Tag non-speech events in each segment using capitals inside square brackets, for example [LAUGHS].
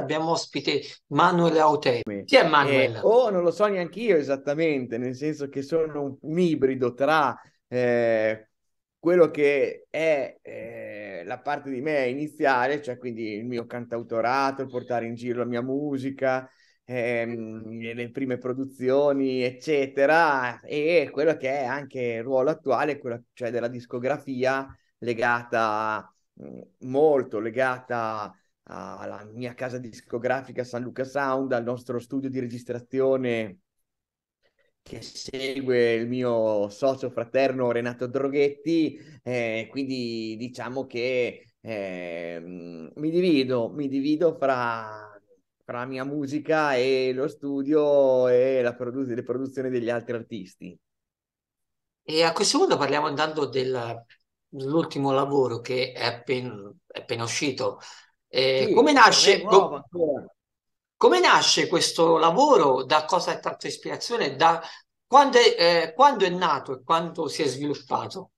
abbiamo ospite Manuel Autè. Chi è Manuel? Eh, oh, non lo so neanche io esattamente, nel senso che sono un ibrido tra eh, quello che è eh, la parte di me iniziale, cioè quindi il mio cantautorato, il portare in giro la mia musica, ehm, le prime produzioni, eccetera, e quello che è anche il ruolo attuale, quello cioè della discografia legata mm, molto legata alla mia casa discografica San Luca Sound, al nostro studio di registrazione che segue il mio socio fraterno Renato Droghetti, eh, quindi diciamo che eh, mi divido, mi divido fra, fra, la mia musica e lo studio e la produ- le produzioni degli altri artisti. E a questo punto parliamo andando della, dell'ultimo lavoro che è appena, è appena uscito, eh, sì, come, nasce, co- come, nasce, questo lavoro? Da cosa è tratto ispirazione? Da quando è, eh, quando è nato e quando si è sviluppato?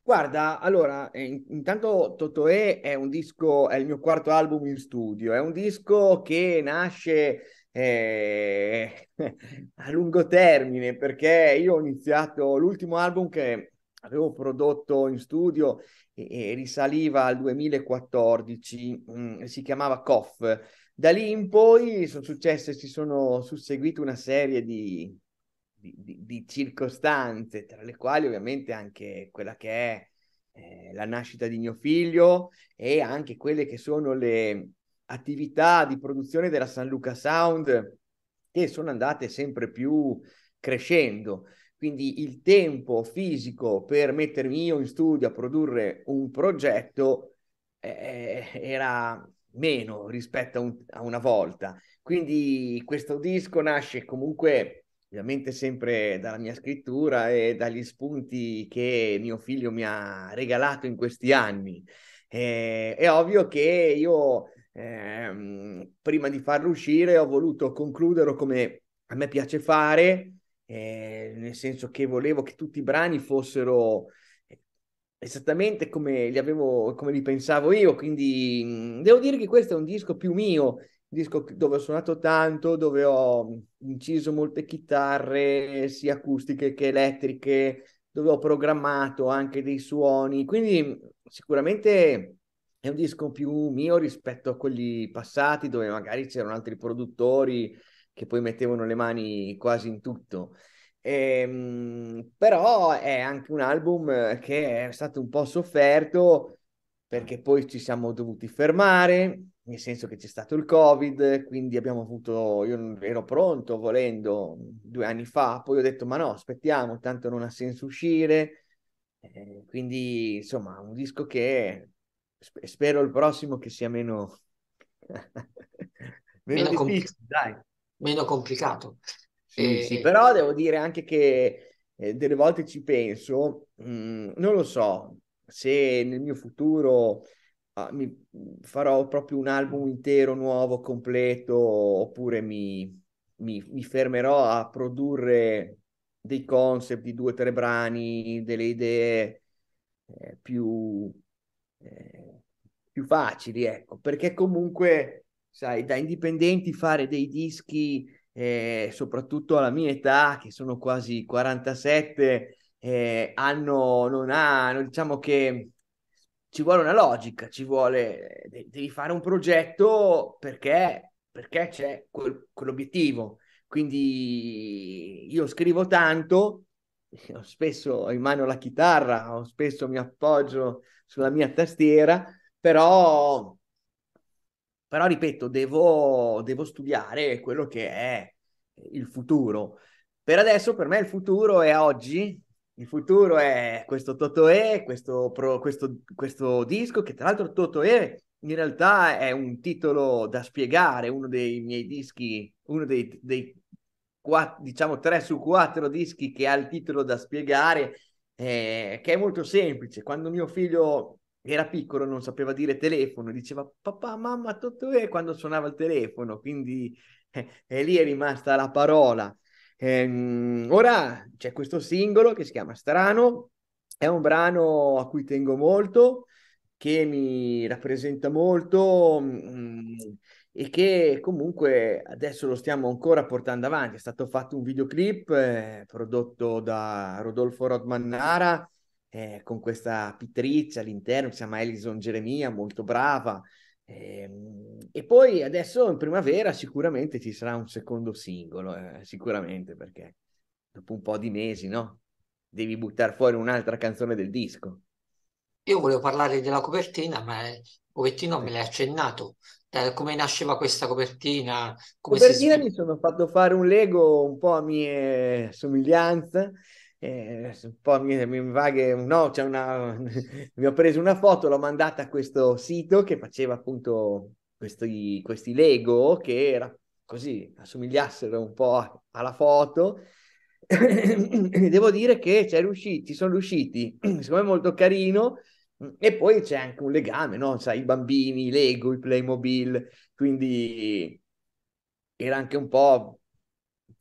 Guarda, allora, eh, intanto Totoe è un disco, è il mio quarto album in studio, è un disco che nasce eh, [LAUGHS] a lungo termine perché io ho iniziato l'ultimo album che avevo prodotto in studio e, e risaliva al 2014, mh, mm, si chiamava COF. Da lì in poi sono successe, si sono susseguite una serie di, di, di, di, circostanze, tra le quali ovviamente anche quella che è eh, la nascita di mio figlio e anche quelle che sono le attività di produzione della San Luca Sound che sono andate sempre più crescendo quindi il tempo fisico per mettermi io in studio a produrre un progetto eh, eh, era meno rispetto a, un, a, una volta. Quindi questo disco nasce comunque ovviamente sempre dalla mia scrittura e dagli spunti che mio figlio mi ha regalato in questi anni. Eh, è ovvio che io eh, prima di farlo uscire ho voluto concludere come a me piace fare eh, nel senso che volevo che tutti i brani fossero eh, esattamente come li avevo, come li pensavo io, quindi mm, devo dire che questo è un disco più mio, un disco dove ho suonato tanto, dove ho inciso molte chitarre, sia acustiche che elettriche, dove ho programmato anche dei suoni, quindi mm, sicuramente è un disco più mio rispetto a quelli passati dove magari c'erano altri produttori che poi mettevano le mani quasi in tutto. Ehm, però è anche un album che è stato un po' sofferto perché poi ci siamo dovuti fermare, nel senso che c'è stato il Covid, quindi abbiamo avuto, io ero pronto volendo due anni fa, poi ho detto ma no, aspettiamo, tanto non ha senso uscire, eh, quindi insomma un disco che spero il prossimo che sia meno, [LAUGHS] meno, meno difficile, dai meno complicato. Sì, e... sì, eh, però devo dire anche che eh, delle volte ci penso, mh, mm, non lo so se nel mio futuro ah, mi farò proprio un album intero, nuovo, completo, oppure mi, mi, mi fermerò a produrre dei concept di due o tre brani, delle idee eh, più, eh, più facili, ecco, perché comunque sai, da indipendenti fare dei dischi, eh, soprattutto alla mia età, che sono quasi 47, eh, hanno, non hanno, diciamo che ci vuole una logica, ci vuole, eh, devi fare un progetto perché, perché c'è quel, quell'obiettivo. Quindi io scrivo tanto, ho spesso ho in mano la chitarra, ho spesso mi appoggio sulla mia tastiera, però però, ripeto, devo, devo studiare quello che è il futuro. Per adesso, per me, il futuro è oggi. Il futuro è questo Totoe, questo, questo, questo disco, che tra l'altro Totoe in realtà è un titolo da spiegare, uno dei miei dischi, uno dei, dei quatt- diciamo tre su quattro dischi che ha il titolo da spiegare, eh, che è molto semplice. Quando mio figlio era piccolo non sapeva dire telefono, diceva papà, mamma, tutto è quando suonava il telefono, quindi eh, e lì è rimasta la parola. Eh, ora c'è questo singolo che si chiama Strano, è un brano a cui tengo molto, che mi rappresenta molto mh, mm, e che comunque adesso lo stiamo ancora portando avanti. È stato fatto un videoclip eh, prodotto da Rodolfo Rodmannara eh, con questa pittrice all'interno si chiama Alison Geremia, molto brava. Eh, e poi adesso in primavera sicuramente ci sarà un secondo singolo, eh, sicuramente perché dopo un po' di mesi, no? Devi buttare fuori un'altra canzone del disco. Io volevo parlare della copertina, ma Povettino me l'hai accennato. Eh, come nasceva questa copertina? Come copertina si... mi sono fatto fare un Lego un po' a mie somiglianze eh, un po' mi, mi invaghe, no, c'è una, [LAUGHS] mi ho preso una foto, l'ho mandata a questo sito che faceva appunto questi, questi Lego che era così, assomigliassero un po' alla foto. [COUGHS] Devo dire che c'è riusciti, sono riusciti, [CLEARS THROAT] secondo me molto carino. E poi c'è anche un legame, no? Sai, i bambini, i Lego, i Playmobil, quindi era anche un po'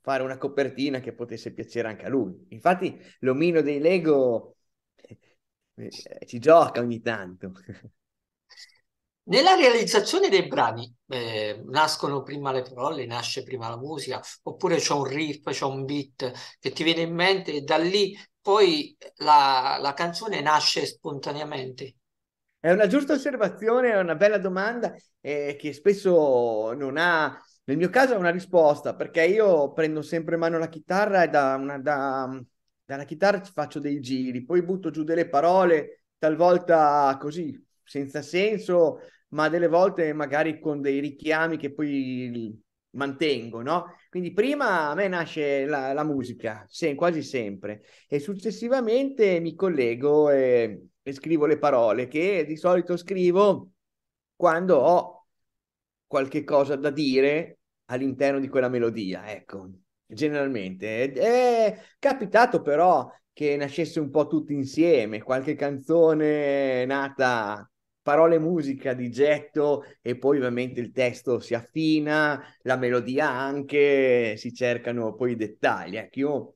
fare una copertina che potesse piacere anche a lui. Infatti l'omino dei Lego eh, eh, ci gioca ogni tanto. [LAUGHS] Nella realizzazione dei brani eh, nascono prima le parole, nasce prima la musica, oppure c'è un riff, c'è un beat che ti viene in mente e da lì poi la, la canzone nasce spontaneamente. È una giusta osservazione, è una bella domanda eh, che spesso non ha nel mio caso è una risposta perché io prendo sempre in mano la chitarra e da una, da, dalla chitarra ci faccio dei giri, poi butto giù delle parole, talvolta così, senza senso, ma delle volte magari con dei richiami che poi mantengo, no? Quindi prima a me nasce la, la musica, se, quasi sempre, e successivamente mi collego e, e scrivo le parole che di solito scrivo quando ho qualche cosa da dire all'interno di quella melodia, ecco, generalmente. È capitato però che nascesse un po' tutti insieme, qualche canzone nata parole e musica di getto e poi ovviamente il testo si affina, la melodia anche, si cercano poi i dettagli. Ecco, io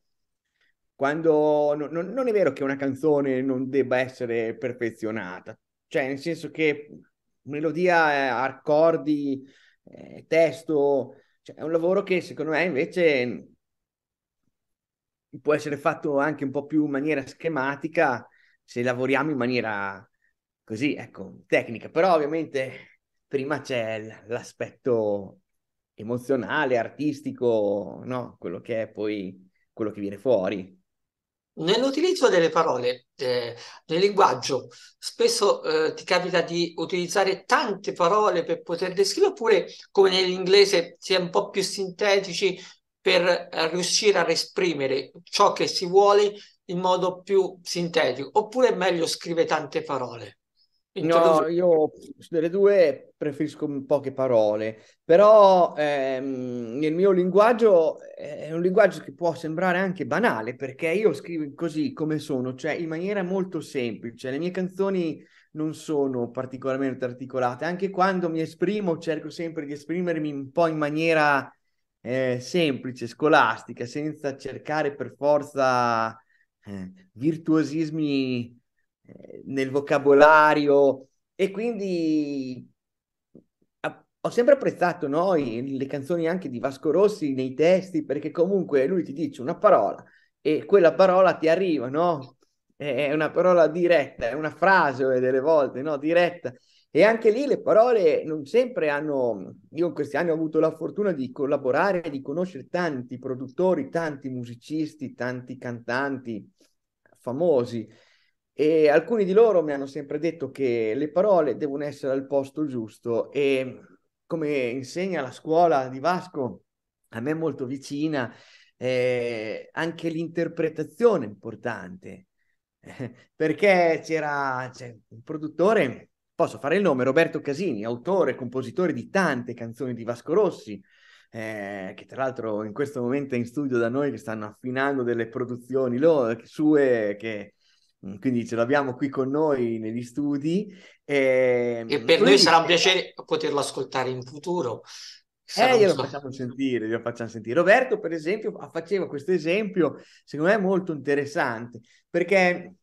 quando no, non è vero che una canzone non debba essere perfezionata, cioè nel senso che melodia, eh, accordi, eh, testo, cioè è un lavoro che secondo me invece mm, può essere fatto anche un po' più in maniera schematica se lavoriamo in maniera così, ecco, tecnica, però ovviamente prima c'è l'aspetto emozionale, artistico, no? Quello che è poi quello che viene fuori. Nell'utilizzo delle parole, eh, nel linguaggio, spesso eh, ti capita di utilizzare tante parole per poter descrivere, oppure come nell'inglese si è un po' più sintetici per eh, riuscire a esprimere ciò che si vuole in modo più sintetico, oppure è meglio scrivere tante parole? No, cioè, io delle due preferisco poche parole, però ehm, nel mio linguaggio eh, è un linguaggio che può sembrare anche banale perché io scrivo così come sono, cioè in maniera molto semplice. Le mie canzoni non sono particolarmente articolate, anche quando mi esprimo cerco sempre di esprimermi un po' in maniera eh, semplice, scolastica, senza cercare per forza eh, virtuosismi nel vocabolario e quindi ho sempre apprezzato noi le canzoni anche di Vasco Rossi nei testi perché comunque lui ti dice una parola e quella parola ti arriva, no? È una parola diretta, è una frase eh, delle volte, no? Diretta. E anche lì le parole non sempre hanno, io in questi anni ho avuto la fortuna di collaborare, di conoscere tanti produttori, tanti musicisti, tanti cantanti famosi e alcuni di loro mi hanno sempre detto che le parole devono essere al posto giusto e come insegna la scuola di Vasco, a me molto vicina, eh, anche l'interpretazione è importante. [LAUGHS] perché c'era cioè, un produttore, posso fare il nome, Roberto Casini, autore e compositore di tante canzoni di Vasco Rossi, eh, che tra l'altro in questo momento è in studio da noi, che stanno affinando delle produzioni loro, sue che Mm, quindi ce l'abbiamo qui con noi negli studi. E, ehm, e per noi sarà un piacere poterlo ascoltare in futuro. Eh, sarà eh, glielo so. facciamo sentire, glielo facciamo sentire. Roberto, per esempio, faceva questo esempio, secondo me molto interessante, perché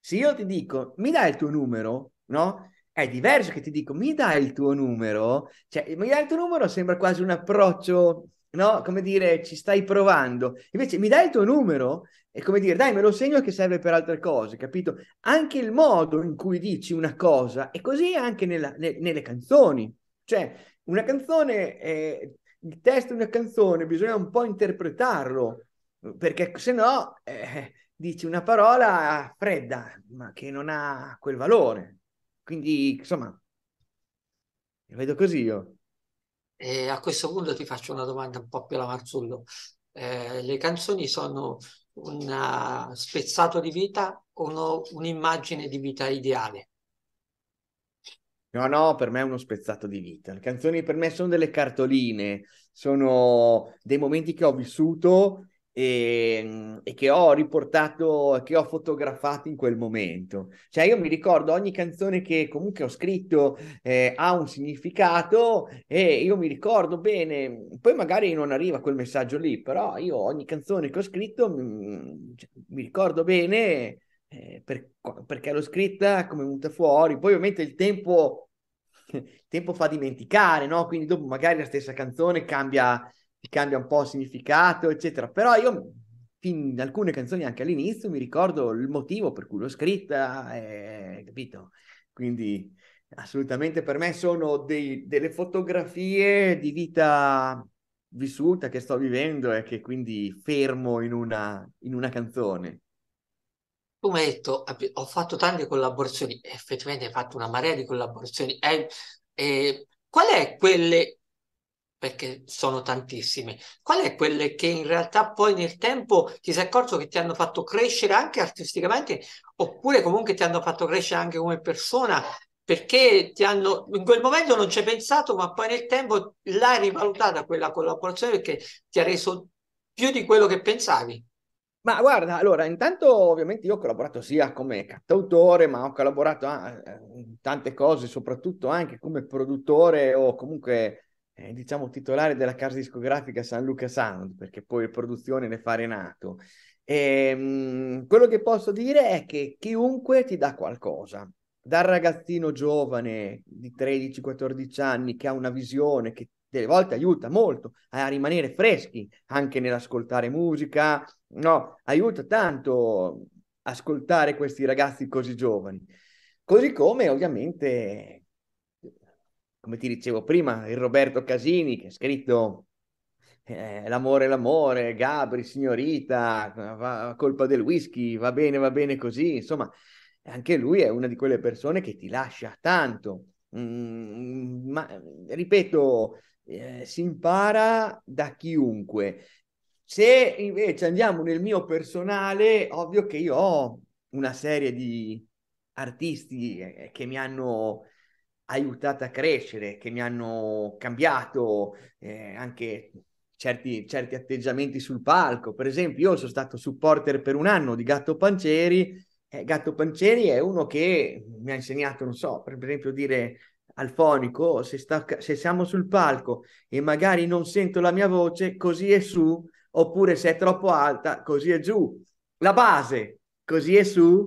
se io ti dico, mi dai il tuo numero, no? È diverso che ti dico, mi dai il tuo numero, cioè, mi dai il tuo numero sembra quasi un approccio no? Come dire, ci stai provando. Invece mi dai il tuo numero e come dire, dai, me lo segno che serve per altre cose, capito? Anche il modo in cui dici una cosa e così anche nella, ne, nelle canzoni. Cioè, una canzone, eh, il testo di una canzone bisogna un po' interpretarlo, perché se no eh, dici una parola fredda, ma che non ha quel valore. Quindi, insomma, lo vedo così io. E a questo punto ti faccio una domanda un po' più alla Marzullo. Eh, le canzoni sono un ah, spezzato di vita o uno, un'immagine di vita ideale? No, no, per me è uno spezzato di vita. Le canzoni per me sono delle cartoline, sono dei momenti che ho vissuto e, ehm, e, che ho riportato, che ho fotografato in quel momento. Cioè io mi ricordo ogni canzone che comunque ho scritto eh, ha un significato e io mi ricordo bene, poi magari non arriva quel messaggio lì, però io ogni canzone che ho scritto mi, mm, cioè, mi ricordo bene eh, per, perché l'ho scritta, come è venuta fuori, poi ovviamente il tempo... [LAUGHS] Il tempo fa dimenticare, no? Quindi dopo magari la stessa canzone cambia, ti cambia un po' significato, eccetera. Però io in alcune canzoni anche all'inizio mi ricordo il motivo per cui l'ho scritta, e, eh, capito? Quindi assolutamente per me sono dei, delle fotografie di vita vissuta che sto vivendo e che quindi fermo in una, in una canzone. Come hai detto, ho fatto tante collaborazioni, effettivamente hai fatto una marea di collaborazioni. Eh, eh, qual è quelle perché sono tantissimi. Qual è quelle che in realtà poi nel tempo ti sei accorto che ti hanno fatto crescere anche artisticamente oppure comunque ti hanno fatto crescere anche come persona perché ti hanno in quel momento non ci hai pensato ma poi nel tempo l'hai rivalutata quella collaborazione perché ti ha reso più di quello che pensavi. Ma guarda, allora, intanto ovviamente io ho collaborato sia come cantautore, ma ho collaborato a, a eh, tante cose, soprattutto anche come produttore o comunque eh, diciamo, titolare della casa discografica San Luca Sound, perché poi produzione ne fa Renato. E, ehm, mh, quello che posso dire è che chiunque ti dà qualcosa, dal ragazzino giovane di 13-14 anni che ha una visione che delle volte aiuta molto a rimanere freschi anche nell'ascoltare musica, no, aiuta tanto ascoltare questi ragazzi così giovani. Così come ovviamente come ti dicevo prima, il Roberto Casini che ha scritto eh, L'amore, l'amore, Gabri, signorita, va, colpa del whisky, va bene, va bene così. Insomma, anche lui è una di quelle persone che ti lascia tanto. Mm, ma ripeto, eh, si impara da chiunque. Se invece andiamo nel mio personale, ovvio che io ho una serie di artisti eh, che mi hanno aiutate a crescere, che mi hanno cambiato eh, anche certi, certi atteggiamenti sul palco. Per esempio, io sono stato supporter per un anno di Gatto Pancieri. Eh, Gatto Pancieri è uno che mi ha insegnato, non so, per esempio dire al fonico, se, sta, se siamo sul palco e magari non sento la mia voce, così è su, oppure se è troppo alta, così è giù. La base, così è su,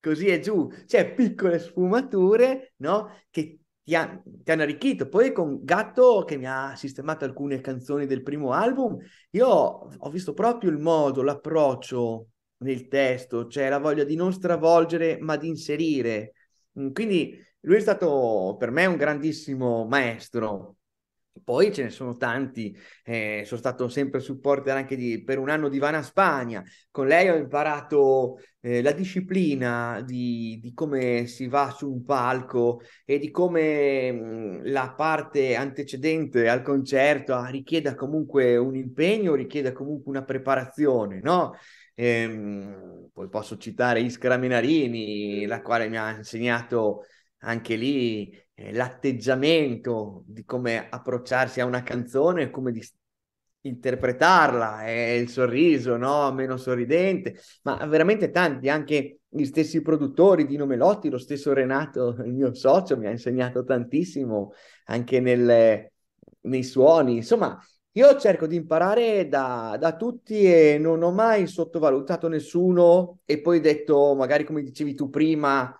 così e giù, cioè piccole sfumature, no? Che ti, ha, ti, hanno arricchito. Poi con Gatto, che mi ha sistemato alcune canzoni del primo album, io ho visto proprio il modo, l'approccio nel testo, cioè la voglia di non stravolgere, ma di inserire. Mm, quindi lui è stato per me un grandissimo maestro poi ce ne sono tanti, eh, sono stato sempre supporter anche di, per un anno di Vana Spagna, con lei ho imparato eh, la disciplina di, di, come si va su un palco e di come mh, mm, la parte antecedente al concerto ah, richieda comunque un impegno, richieda comunque una preparazione, no? Ehm, poi posso citare Iskra Menarini, la quale mi ha insegnato anche lì eh, l'atteggiamento di come approcciarsi a una canzone, come di interpretarla, eh, il sorriso, no? Meno sorridente, ma veramente tanti, anche gli stessi produttori di Nomelotti, lo stesso Renato, [LAUGHS] il mio socio, mi ha insegnato tantissimo anche nel, nei suoni, insomma. Io cerco di imparare da, da, tutti e non ho mai sottovalutato nessuno e poi detto, magari come dicevi tu prima,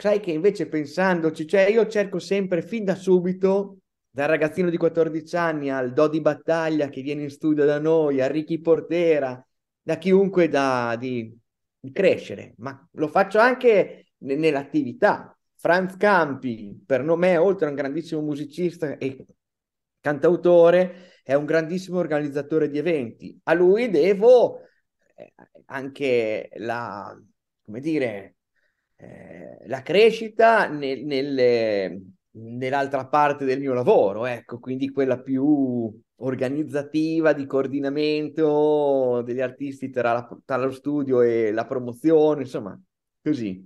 Sai che invece pensandoci, cioè io cerco sempre fin da subito, dal ragazzino di 14 anni al Do di Battaglia che viene in studio da noi, a Ricky Portera, da chiunque da, di, di crescere, ma lo faccio anche nell'attività. Franz Campi, per nome, oltre a un grandissimo musicista e cantautore, è un grandissimo organizzatore di eventi. A lui devo eh, anche la, come dire, eh, la crescita nel, nel, nell'altra parte del mio lavoro, ecco, quindi quella più organizzativa di coordinamento degli artisti tra, la, tra lo studio e la promozione, insomma, così.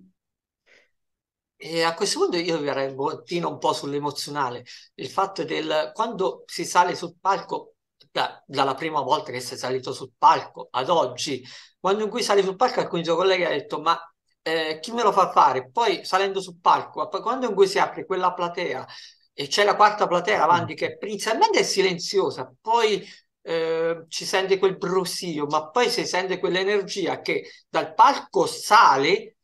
E a questo punto io verrei un bottino un po' sull'emozionale, il fatto del quando si sale sul palco, da, dalla prima volta che sei salito sul palco ad oggi, quando in cui sali sul palco alcuni tuoi colleghi hanno detto ma eh, chi me lo fa fare? Poi salendo sul palco, quando in cui si apre quella platea e c'è la quarta platea avanti che inizialmente è silenziosa, poi eh, ci sente quel brusio, ma poi si sente quell'energia che dal palco sale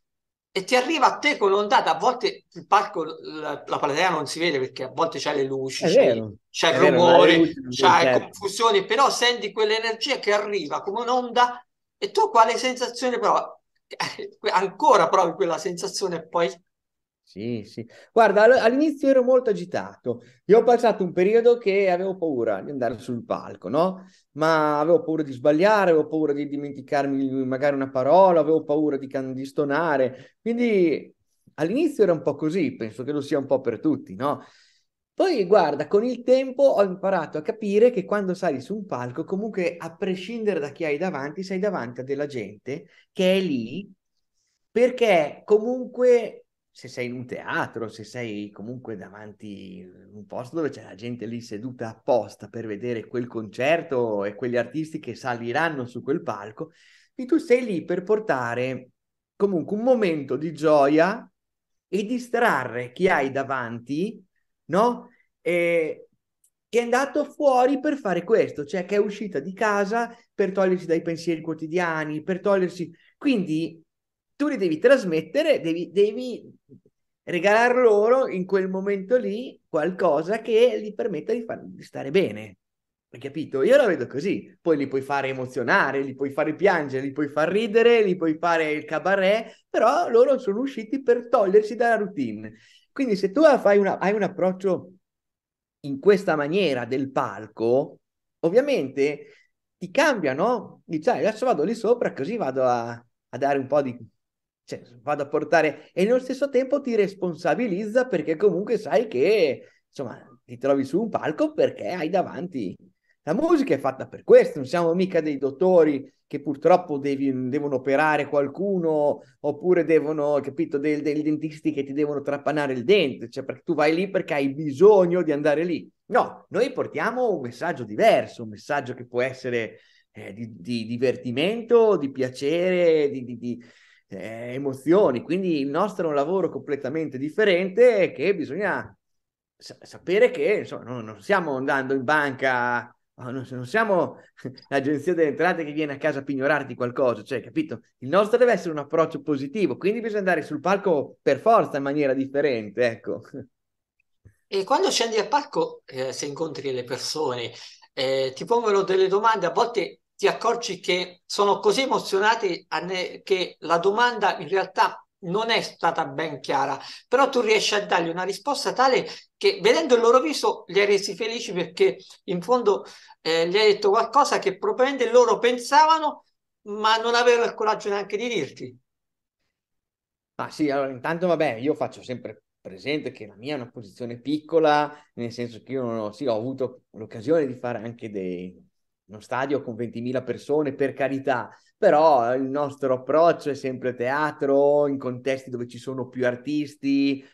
e ti arriva a te con l'ondata. A volte il palco, la, la platea non si vede perché a volte c'è le luci, c'è, c'è il rumore, c'è certo. confusione, però senti quell'energia che arriva come un'onda e tu quale sensazione prova? [LAUGHS] ancora proprio quella sensazione poi... Sì, sì. Guarda, all'inizio ero molto agitato. Io ho passato un periodo che avevo paura di andare sul palco, no? Ma avevo paura di sbagliare, avevo paura di dimenticarmi magari una parola, avevo paura di, can- di stonare. Quindi all'inizio era un po' così, penso che lo sia un po' per tutti, no? Poi guarda, con il tempo ho imparato a capire che quando sali su un palco, comunque a prescindere da chi hai davanti, sei davanti a della gente che è lì perché comunque se sei in un teatro, se sei comunque davanti a un posto dove c'è la gente lì seduta apposta per vedere quel concerto e quegli artisti che saliranno su quel palco, e tu sei lì per portare comunque un momento di gioia e distrarre chi hai davanti no? E che è andato fuori per fare questo, cioè che è uscita di casa per togliersi dai pensieri quotidiani, per togliersi... Quindi tu li devi trasmettere, devi, devi regalar loro in quel momento lì qualcosa che gli permetta di, far, di stare bene. Hai capito? Io la vedo così. Poi li puoi fare emozionare, li puoi fare piangere, li puoi far ridere, li puoi fare il cabaret, però loro sono usciti per togliersi dalla routine. Quindi se tu una, hai un approccio in questa maniera del palco, ovviamente ti cambia, no? Dici, ah, adesso vado lì sopra così vado a, a dare un po' di... Cioè, vado a portare... E nello stesso tempo ti responsabilizza perché comunque sai che, insomma, ti trovi su un palco perché hai davanti la musica è fatta per questo, non siamo mica dei dottori che purtroppo devi, devono operare qualcuno oppure devono, capito, dei, dei, dentisti che ti devono trappanare il dente, cioè perché tu vai lì perché hai bisogno di andare lì. No, noi portiamo un messaggio diverso, un messaggio che può essere eh, di, di, divertimento, di piacere, di, di eh, emozioni. Quindi il nostro è un lavoro completamente differente che bisogna sa- sapere che insomma, non, non stiamo andando in banca Ah, non, non, siamo [LAUGHS] l'agenzia delle entrate che viene a casa a pignorarti qualcosa, cioè, capito? Il nostro deve essere un approccio positivo, quindi bisogna andare sul palco per forza in maniera differente, ecco. E quando scendi al palco, eh, se incontri le persone, eh, ti pongono delle domande, a volte ti accorgi che sono così emozionati ne- che la domanda in realtà non è stata ben chiara, però tu riesci a dargli una risposta tale che vedendo il loro viso li hai resi felici perché in fondo eh, gli hai detto qualcosa che probabilmente loro pensavano ma non avevano il coraggio neanche di dirti. Ma ah, sì, allora intanto vabbè, io faccio sempre presente che la mia è una posizione piccola, nel senso che io non ho, sì, ho avuto l'occasione di fare anche dei, uno stadio con 20.000 persone, per carità, però il nostro approccio è sempre teatro, in contesti dove ci sono più artisti,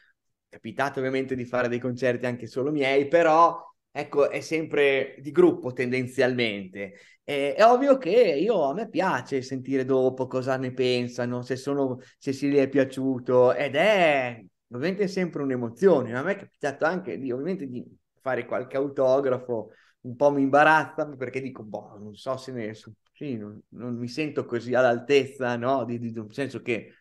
capitato ovviamente di fare dei concerti anche solo miei, però ecco, è sempre di gruppo tendenzialmente. E, è ovvio che io, a me piace sentire dopo cosa ne pensano, se, sono, se si gli è piaciuto, ed è ovviamente sempre un'emozione, a me è capitato anche di, ovviamente di fare qualche autografo, un po' mi imbarazza perché dico, boh, non so se ne sì, non, non, mi sento così all'altezza, no? Di, di, nel senso che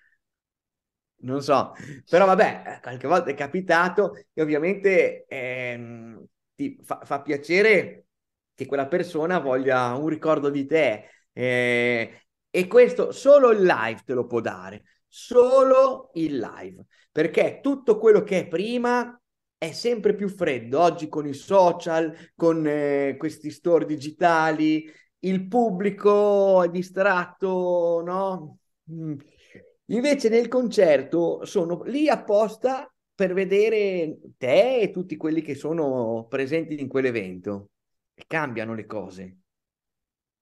non so, però vabbè, eh, qualche volta è capitato e ovviamente ehm, ti fa, fa, piacere che quella persona voglia un ricordo di te eh, e questo solo il live te lo può dare, solo il live, perché tutto quello che è prima è sempre più freddo oggi con i social, con eh, questi store digitali, il pubblico è distratto, no? Mm. Invece nel concerto sono lì apposta per vedere te e tutti quelli che sono presenti in quell'evento. cambiano le cose.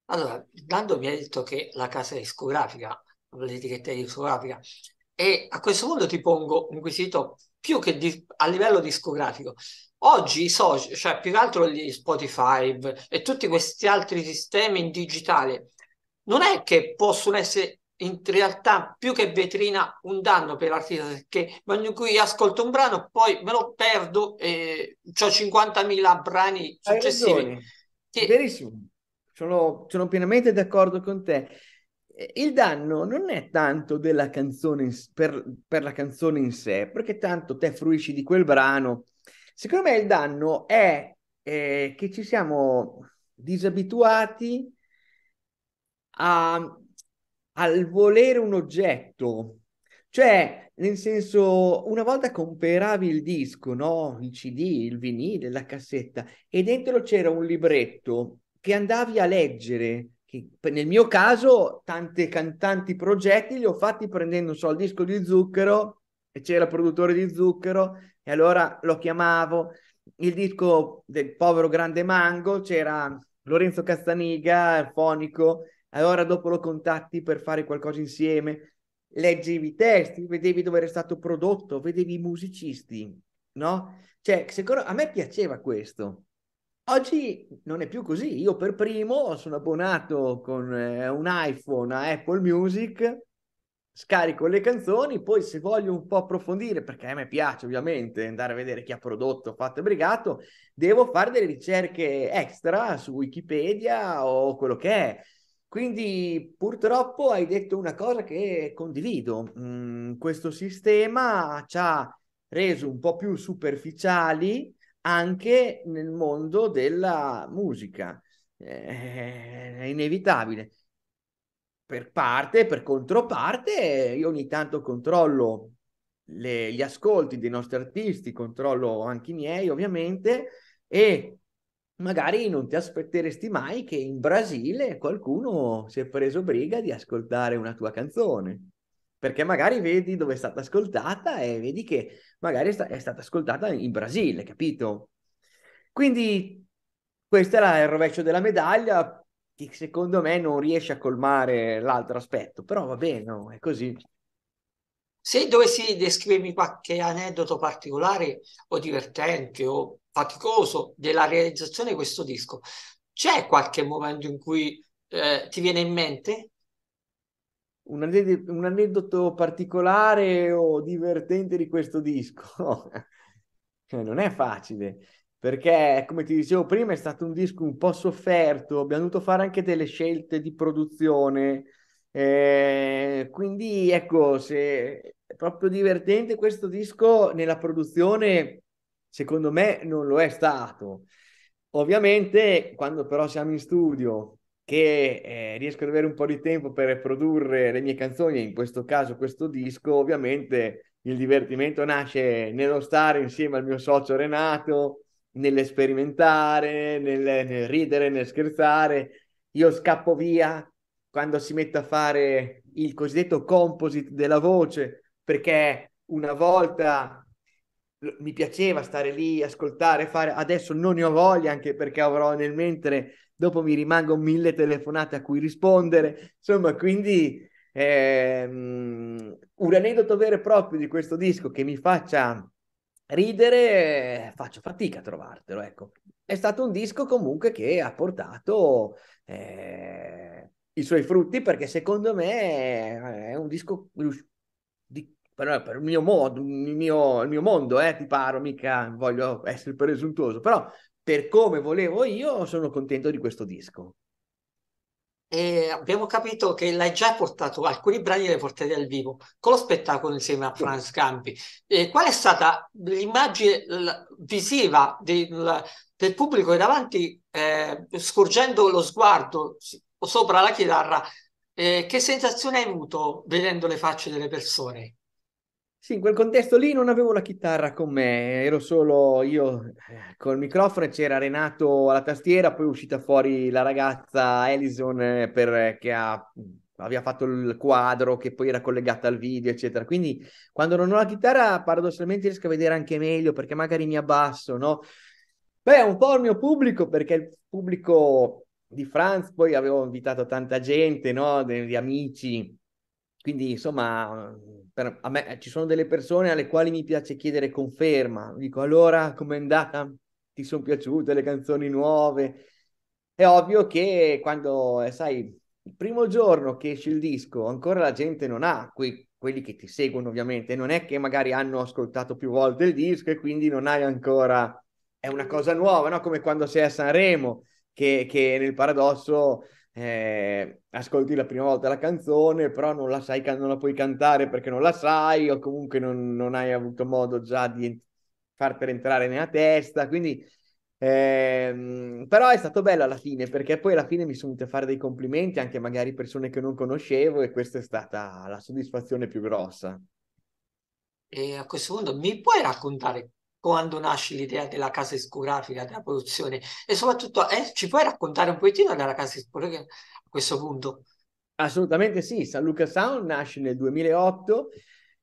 Allora, Dando mi ha detto che la casa discografica, l'etichetta discografica, e a questo punto ti pongo un quesito più che di, a livello discografico. Oggi i social, cioè più che altro gli Spotify e tutti questi altri sistemi in digitale, non è che possono essere in realtà più che vetrina un danno per l'artista, perché in cui ascolto un brano, poi me lo perdo e ho 50.000 brani successivi. Che... Verissimo, sono, sono pienamente d'accordo con te il danno non è tanto della canzone per, per, la canzone in sé, perché tanto te fruisci di quel brano Secondo me il danno è eh, che ci siamo disabituati a, al volere un oggetto. Cioè, nel senso, una volta comperavi il disco, no? Il CD, il vinile, la cassetta, e dentro c'era un libretto che andavi a leggere. Che nel mio caso, tante cantanti progetti li ho fatti prendendo, so, il disco di zucchero, e c'era il produttore di zucchero, e allora lo chiamavo. Il disco del povero grande Mango c'era Lorenzo Castaniga, fonico. Allora dopo lo contatti per fare qualcosa insieme. Leggevi i testi, vedevi dove era stato prodotto, vedevi i musicisti, no? Cioè, secondo a me piaceva questo. Oggi non è più così. Io per primo sono abbonato con eh, un iPhone a Apple Music scarico le canzoni, poi se voglio un po' approfondire, perché a me piace ovviamente andare a vedere chi ha prodotto, fatto e brigato, devo fare delle ricerche extra su Wikipedia o quello che è. Quindi purtroppo hai detto una cosa che condivido. Mm, questo sistema ci ha reso un po' più superficiali anche nel mondo della musica. Eh, è inevitabile per parte, per controparte, io ogni tanto controllo le, gli ascolti dei nostri artisti, controllo anche i miei ovviamente, e magari non ti aspetteresti mai che in Brasile qualcuno si è preso briga di ascoltare una tua canzone. Perché magari vedi dove è stata ascoltata e vedi che magari è, sta- è stata ascoltata in Brasile, capito? Quindi questo era il rovescio della medaglia, che secondo me non riesce a colmare l'altro aspetto, però va bene, no? è così. Se dovessi descrivermi qualche aneddoto particolare o divertente o faticoso della realizzazione di questo disco, c'è qualche momento in cui eh, ti viene in mente? Un, aned- un aneddoto particolare o divertente di questo disco? [LAUGHS] Eh, non è facile perché come ti dicevo prima è stato un disco un po' sofferto, abbiamo dovuto fare anche delle scelte di produzione, eh, quindi ecco, se è proprio divertente questo disco nella produzione, secondo me non lo è stato. Ovviamente quando però siamo in studio che eh, riesco ad avere un po' di tempo per produrre le mie canzoni, in questo caso questo disco, ovviamente il divertimento nasce nello stare insieme al mio socio Renato, nell'esperimentare, nel, nel ridere, nel scherzare. Io scappo via quando si mette a fare il cosiddetto composite della voce, perché una volta mi piaceva stare lì, ascoltare, fare, adesso non ne ho voglia anche perché avrò nel mentre, dopo mi rimango mille telefonate a cui rispondere, insomma, quindi ehm, un aneddoto vero e proprio di questo disco che mi faccia ridere faccio fatica a trovartelo, ecco. È stato un disco comunque che ha portato eh, i suoi frutti perché secondo me è un disco di, per, per il, mio modo, il, mio, il mio mondo, eh, ti paro, mica voglio essere presuntuoso, però per come volevo io sono contento di questo disco abbiamo capito che l'hai già portato, alcuni brani li hai portati al vivo con lo spettacolo insieme a Franz Gambi. E qual è stata l'immagine visiva del, del pubblico davanti, eh, scorgendo lo sguardo sopra la chitarra? Eh, che sensazione hai avuto vedendo le facce delle persone? Sì, in quel contesto lì non avevo la chitarra con me, ero solo io eh, col microfono e c'era Renato alla tastiera, poi è uscita fuori la ragazza Alison eh, per, eh, che ha, aveva fatto il quadro che poi era collegata al video, eccetera. Quindi quando non ho la chitarra paradossalmente riesco a vedere anche meglio perché magari mi abbasso, no? Beh, è un po' il mio pubblico perché il pubblico di Franz, poi avevo invitato tanta gente, no? Degli amici quindi, insomma, per, a me ci sono delle persone alle quali mi piace chiedere conferma. Dico, allora, com'è andata? Ti sono piaciute le canzoni nuove? È ovvio che quando, eh, sai, il primo giorno che esce il disco, ancora la gente non ha quei, quelli che ti seguono, ovviamente. Non è che magari hanno ascoltato più volte il disco e quindi non hai ancora... È una cosa nuova, no? Come quando sei a Sanremo, che, che nel paradosso eh, ascolti la prima volta la canzone, però non la sai, non la puoi cantare perché non la sai o comunque non, non hai avuto modo già di fartela entrare nella testa, quindi... Eh, però è stato bello alla fine perché poi alla fine mi sono venuti a fare dei complimenti anche magari persone che non conoscevo e questa è stata la soddisfazione più grossa. E a questo punto mi puoi raccontare quando nasce l'idea della casa discografica, della produzione e soprattutto eh, ci puoi raccontare un pochettino della casa discografica a questo punto? Assolutamente sì, San Luca Sound nasce nel 2008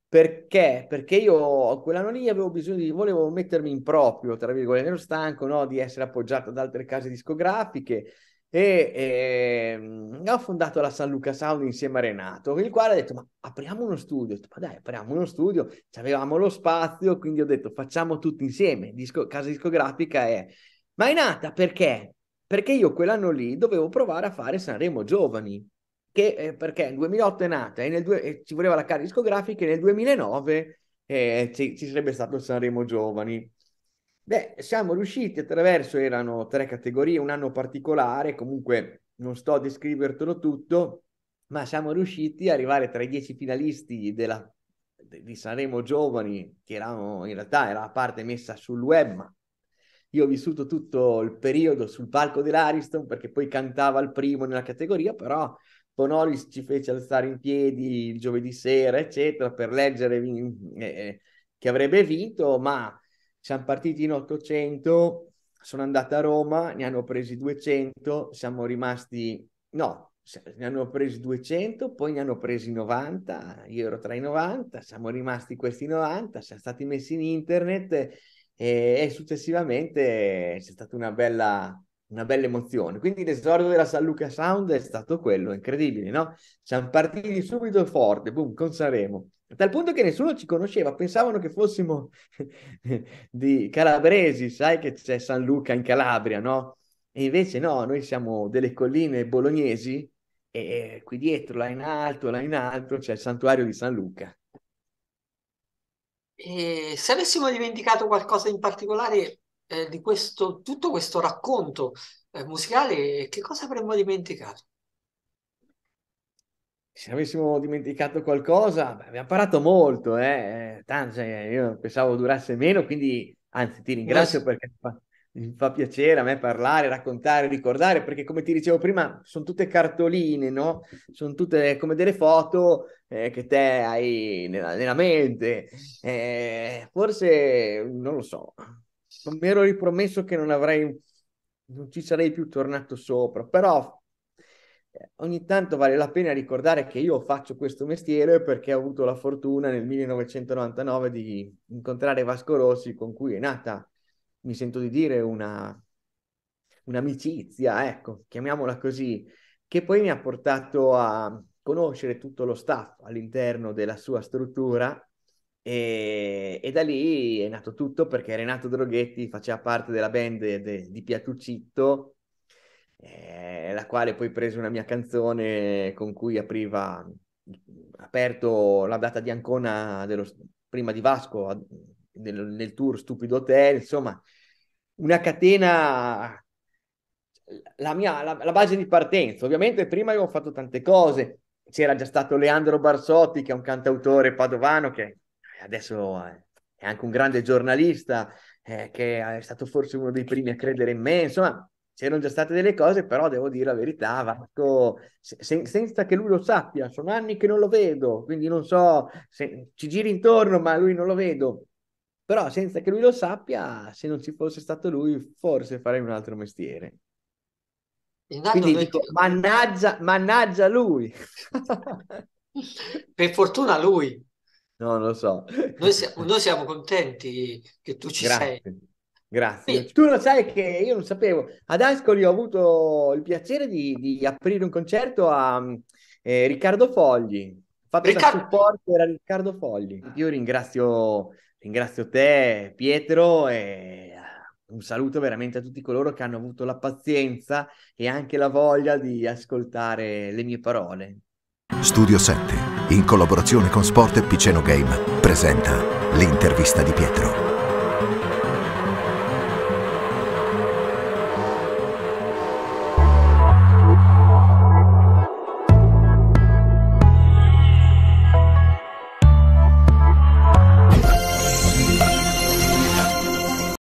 perché? Perché io quell'anno lì avevo bisogno di, volevo mettermi in proprio, tra virgolette, ero stanco no? di essere appoggiato ad altre case discografiche, e, e, ehm, ho fondato la San Luca Sound insieme a Renato, il quale ha detto ma apriamo uno studio, detto, ma dai apriamo uno studio, avevamo lo spazio, quindi ho detto facciamo tutti insieme, Disco, casa discografica è, ma è nata perché? Perché io quell'anno lì dovevo provare a fare Sanremo Giovani, che, eh, perché nel 2008 è nata e, due, e ci voleva la casa discografica e nel 2009 eh, ci, ci sarebbe stato Sanremo Giovani. Beh, siamo riusciti attraverso, erano tre categorie, un anno particolare, comunque non sto a descrivertelo tutto, ma siamo riusciti ad arrivare tra i dieci finalisti della, di Sanremo Giovani, che erano, in realtà era la parte messa sul web, ma io ho vissuto tutto il periodo sul palco dell'Ariston perché poi cantava il primo nella categoria, però Bonolis ci fece alzare in piedi il giovedì sera, eccetera, per leggere eh, eh che avrebbe vinto, ma siamo partiti in 800, sono andata a Roma, ne hanno presi 200, siamo rimasti, no, ne hanno presi 200, poi ne hanno presi 90, io ero tra i 90, siamo rimasti questi 90, siamo stati messi in internet e, e successivamente c'è stata una bella, una bella emozione. Quindi l'esordio della San Luca Sound è stato quello, incredibile, no? Siamo partiti subito forte, boom, con Saremo dal punto che nessuno ci conosceva, pensavano che fossimo [LAUGHS] di calabresi, sai che c'è San Luca in Calabria, no? E invece no, noi siamo delle colline bolognesi e qui dietro, là in alto, là in alto, c'è il santuario di San Luca. E se avessimo dimenticato qualcosa in particolare eh, di questo, tutto questo racconto eh, musicale, che cosa avremmo dimenticato? se avessimo dimenticato qualcosa, beh, abbiamo parlato molto, eh? eh tanto, cioè, io pensavo durasse meno, quindi anzi ti ringrazio perché fa, mi fa piacere a me parlare, raccontare, ricordare, perché come ti dicevo prima, sono tutte cartoline, no? Sono tutte come delle foto eh, che te hai nella, nella mente. Eh, forse, non lo so, non mi ero ripromesso che non avrei, non ci sarei più tornato sopra, però ogni tanto vale la pena ricordare che io faccio questo mestiere perché ho avuto la fortuna nel 1999 di incontrare Vasco Rossi con cui è nata, mi sento di dire, una, un'amicizia, ecco, chiamiamola così, che poi mi ha portato a conoscere tutto lo staff all'interno della sua struttura e, e da lì è nato tutto perché Renato Droghetti faceva parte della band de, de, di Piatuccitto eh, la quale poi prese una mia canzone con cui apriva, aperto la data di Ancona dello, prima di Vasco a, nel, nel, tour Stupido Hotel, insomma, una catena, la, mia, la, la base di partenza. Ovviamente prima avevo fatto tante cose, c'era già stato Leandro Barsotti, che è un cantautore padovano, che adesso è anche un grande giornalista, eh, che è stato forse uno dei primi a credere in me, insomma, c'erano già state delle cose, però devo dire la verità, Vasco, se, senza che lui lo sappia, sono anni che non lo vedo, quindi non so, se, ci giri intorno, ma lui non lo vedo. Però senza che lui lo sappia, se non ci fosse stato lui, forse farei un altro mestiere. Intanto quindi dico, mannaggia, mannaggia lui! per fortuna lui! No, non lo so. Noi, siamo, noi siamo contenti che tu ci Grazie. sei. Grazie. Sì. Tu lo sai che io non sapevo. Ad Ascoli ho avuto il piacere di, di aprire un concerto a eh, Riccardo Fogli. Fatto Riccardo... da supporter Riccardo Fogli. Io ringrazio, ringrazio te, Pietro, e eh, un saluto veramente a tutti coloro che hanno avuto la pazienza e anche la voglia di ascoltare le mie parole. Studio 7, in collaborazione con Sport e Piceno Game, presenta l'intervista di Pietro.